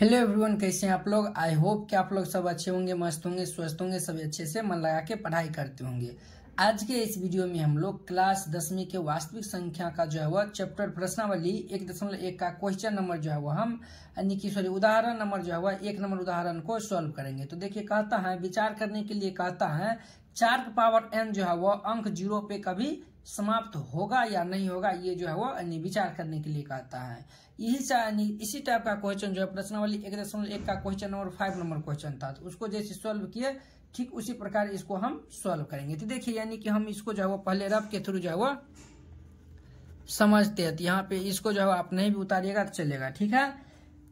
hello everyone कैसे हैं आप लोग आई होप कि आप लोग सब अच्छे होंगे मस्त होंगे स्वस्थ होंगे सभी अच्छे से मन लगा के पढ़ाई करते होंगे आज के इस वीडियो में हम लोग क्लास दसवीं के वास्तविक संख्या का जो है वह चैप्टर प्रश्नावली एक दशमलव एक का क्वेश्चन नंबर जो है वह हम यानी कि सॉरी उदाहरण नंबर जो है वह एक नंबर उदाहरण को सॉल्व करेंगे तो देखिए कहता है विचार करने के लिए कहता है चार पावर एन जो है वह अंक जीरो पे कभी समाप्त होगा या नहीं होगा ये जो है वो विचार करने के लिए कहता है यही इसी टाइप का क्वेश्चन जो है प्रश्नावली एक दशमलव एक का question number five number question था तो उसको जैसे सॉल्व किए ठीक उसी प्रकार इसको हम सॉल्व करेंगे तो देखिए यानी कि हम इसको जो है वो पहले रब के थ्रू जो है वो समझते हैं तो यहाँ पे इसको जो है आप नहीं भी उतारिएगा तो चलेगा ठीक है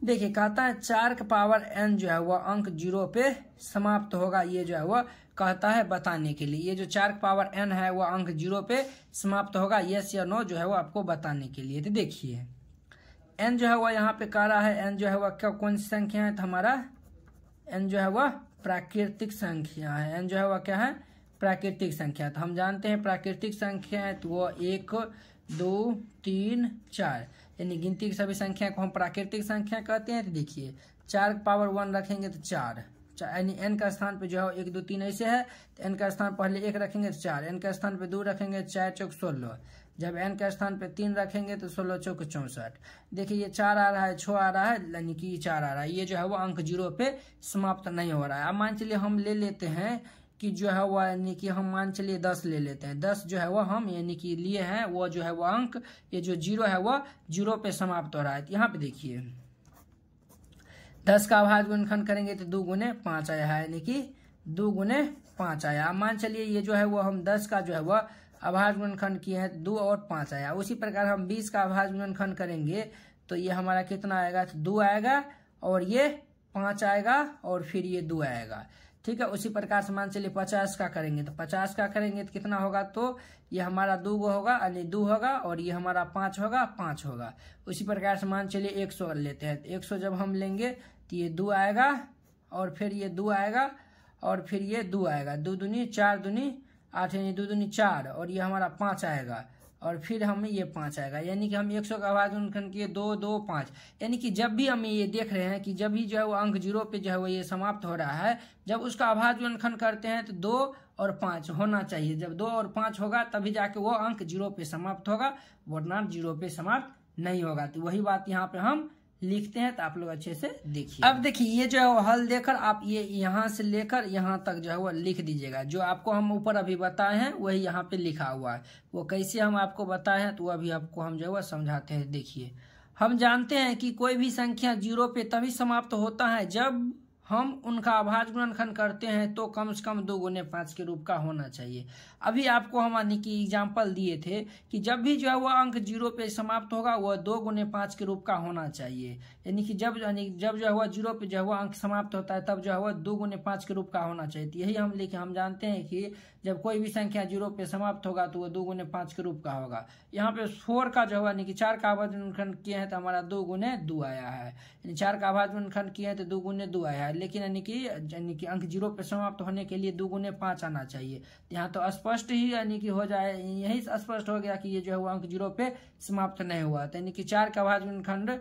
देखिए कहता है चार का पावर एन जो है वह अंक जीरो पे समाप्त होगा ये जो है वह कहता है बताने के लिए ये जो चार का पावर एन है वह अंक जीरो पे समाप्त होगा यस या नो जो है वो आपको बताने के लिए तो देखिए एन जो है वह यहाँ पे कह रहा है एन जो है वह क्या कौन सी संख्या है तो हमारा एन जो है वह प्राकृतिक संख्या है एन जो है वह क्या है प्राकृतिक संख्या तो हम जानते हैं प्राकृतिक संख्या है तो वो एक दो तीन चार यानी गिनती की सभी संख्या को हम प्राकृतिक संख्या कहते हैं तो देखिए चार पावर वन रखेंगे तो चार यानी एन का स्थान पे जो है एक दो तीन ऐसे है तो एन का स्थान पहले एक रखेंगे तो चार एन का स्थान पे दो रखेंगे तो चार चौक सोलह जब एन का स्थान पे तीन रखेंगे तो सोलह चौक चौंसठ देखिए ये चार आ रहा है छः आ रहा है यानी कि ये चार आ रहा है ये जो है वो अंक जीरो पे समाप्त नहीं हो रहा है अब मान चलिए हम ले लेते हैं कि जो है वह यानी कि हम मान चलिए दस ले लेते हैं दस जो है वह हम यानी कि लिए हैं वह जो है वह अंक ये जो जीरो है वह जीरो पे समाप्त हो रहा है तो यहाँ पे देखिए दस का आभाज गुणखंड करेंगे तो दो गुने पांच आया है यानी कि दो गुने पांच आया अब मान चलिए ये जो है वो हम दस का जो है वह अभाज गुणखंड किए हैं दो और पांच आया उसी प्रकार हम बीस का अभाज गुणखंड करेंगे तो ये हमारा कितना आएगा तो दो आएगा और ये पांच आएगा और फिर ये दो आएगा ठीक है उसी प्रकार से मान चलिए पचास का करेंगे तो पचास का करेंगे तो कितना होगा तो ये हमारा दो गो होगा यानी दो होगा और ये हमारा पाँच होगा पाँच होगा उसी प्रकार से मान चलिए एक सौ लेते हैं तो एक सौ जब हम लेंगे तो ये दो आएगा और फिर ये दो आएगा और फिर ये दो आएगा दो दूनी चार दूनी आठ यानी दो दूनी चार और ये हमारा पाँच आएगा और फिर हमें ये पाँच आएगा यानी कि हम एक सौ का भाग खन किए दो दो पाँच यानी कि जब भी हम ये देख रहे हैं कि जब भी जो है वो अंक जीरो पे जो है वो ये समाप्त हो रहा है जब उसका अभाज खन करते हैं तो दो और पाँच होना चाहिए जब दो और पाँच होगा तभी जाके वो अंक जीरो पे समाप्त होगा वरना जीरो पे समाप्त नहीं होगा तो वही बात यहाँ पे हम लिखते हैं तो आप लोग अच्छे से देखिए अब देखिए ये जो है हल देकर आप ये यहाँ से लेकर यहाँ तक जो है वो लिख दीजिएगा जो आपको हम ऊपर अभी बताए हैं वही यहाँ पे लिखा हुआ है वो कैसे हम आपको बताए हैं तो वो अभी आपको हम जो है समझाते हैं देखिए हम जानते हैं कि कोई भी संख्या जीरो पे तभी समाप्त होता है जब हम उनका आभाज गुणनखन करते हैं तो कम से कम दो गुने पाँच के रूप का होना चाहिए अभी आपको हम आने की एग्जाम्पल दिए थे कि जब भी जो है वह अंक जीरो पे समाप्त होगा वह दो गुने पाँच के रूप का होना चाहिए यानी कि जब यानी जब जो है वह जीरो पे जो है वह अंक समाप्त होता है तब जो है वह दो गुने पाँच के रूप का होना चाहिए तो यही हम लेके हम जानते हैं कि जब कोई भी संख्या जीरो पे समाप्त होगा तो वह दो गुने पाँच के रूप का होगा यहाँ पे फोर का जो है यानी कि चार का आभाज गुणनखंड किए हैं तो हमारा दो गुने दो आया है यानी चार का आभाज गुणनखंड किए हैं तो दो गुने दो आया है लेकिन यानी कि यानी कि अंक जीरो पर समाप्त होने के लिए दो गुने पाँच आना चाहिए यहाँ तो स्पष्ट ही यानी कि हो जाए यही स्पष्ट हो गया कि ये जो है वो अंक जीरो पे समाप्त नहीं हुआ तो यानी कि चार का भाजन खंड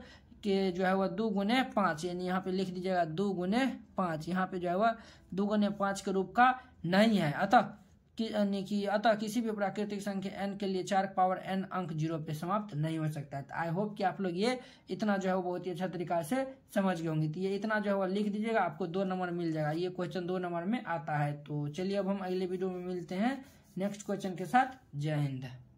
के जो है वह दो गुने पाँच यानी यहाँ पे लिख दीजिएगा दो गुने पाँच यहाँ पे जो है वह दो गुने पाँच के रूप का नहीं है अतः कि यानी कि अतः किसी भी प्राकृतिक संख्या एन के लिए चार पावर एन अंक जीरो पे समाप्त नहीं हो सकता है तो आई होप कि आप लोग ये इतना जो है वो बहुत ही अच्छा तरीका से समझ गए होंगे तो ये इतना जो है वो लिख दीजिएगा आपको दो नंबर मिल जाएगा ये क्वेश्चन दो नंबर में आता है तो चलिए अब हम अगले वीडियो में मिलते हैं नेक्स्ट क्वेश्चन के साथ जय हिंद